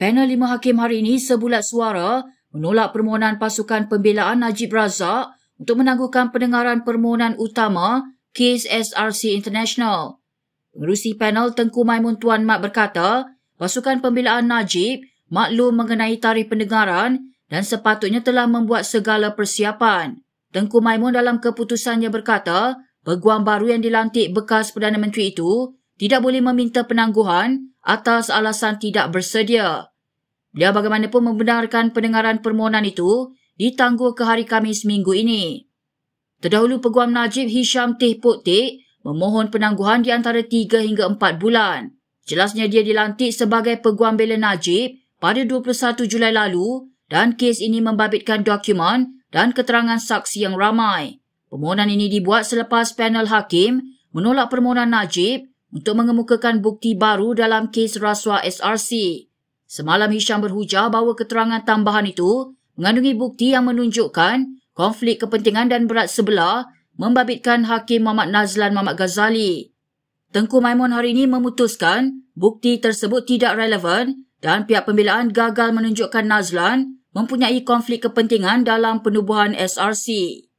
panel lima hakim hari ini sebulat suara menolak permohonan pasukan pembelaan Najib Razak untuk menangguhkan pendengaran permohonan utama kes SRC International. Pengerusi panel Tengku Maimun Tuan Mat berkata, pasukan pembelaan Najib maklum mengenai tarikh pendengaran dan sepatutnya telah membuat segala persiapan. Tengku Maimun dalam keputusannya berkata, peguam baru yang dilantik bekas Perdana Menteri itu tidak boleh meminta penangguhan atas alasan tidak bersedia. Dia bagaimanapun membenarkan pendengaran permohonan itu ditangguh ke hari Kamis minggu ini. Terdahulu Peguam Najib Hisham Teh Potik memohon penangguhan di antara 3 hingga 4 bulan. Jelasnya dia dilantik sebagai Peguam Bela Najib pada 21 Julai lalu dan kes ini membabitkan dokumen dan keterangan saksi yang ramai. Permohonan ini dibuat selepas panel hakim menolak permohonan Najib untuk mengemukakan bukti baru dalam kes rasuah SRC. Semalam Hisham berhujah bahawa keterangan tambahan itu mengandungi bukti yang menunjukkan konflik kepentingan dan berat sebelah membabitkan Hakim Muhammad Nazlan Muhammad Ghazali. Tengku Maimun hari ini memutuskan bukti tersebut tidak relevan dan pihak pembelaan gagal menunjukkan Nazlan mempunyai konflik kepentingan dalam penubuhan SRC.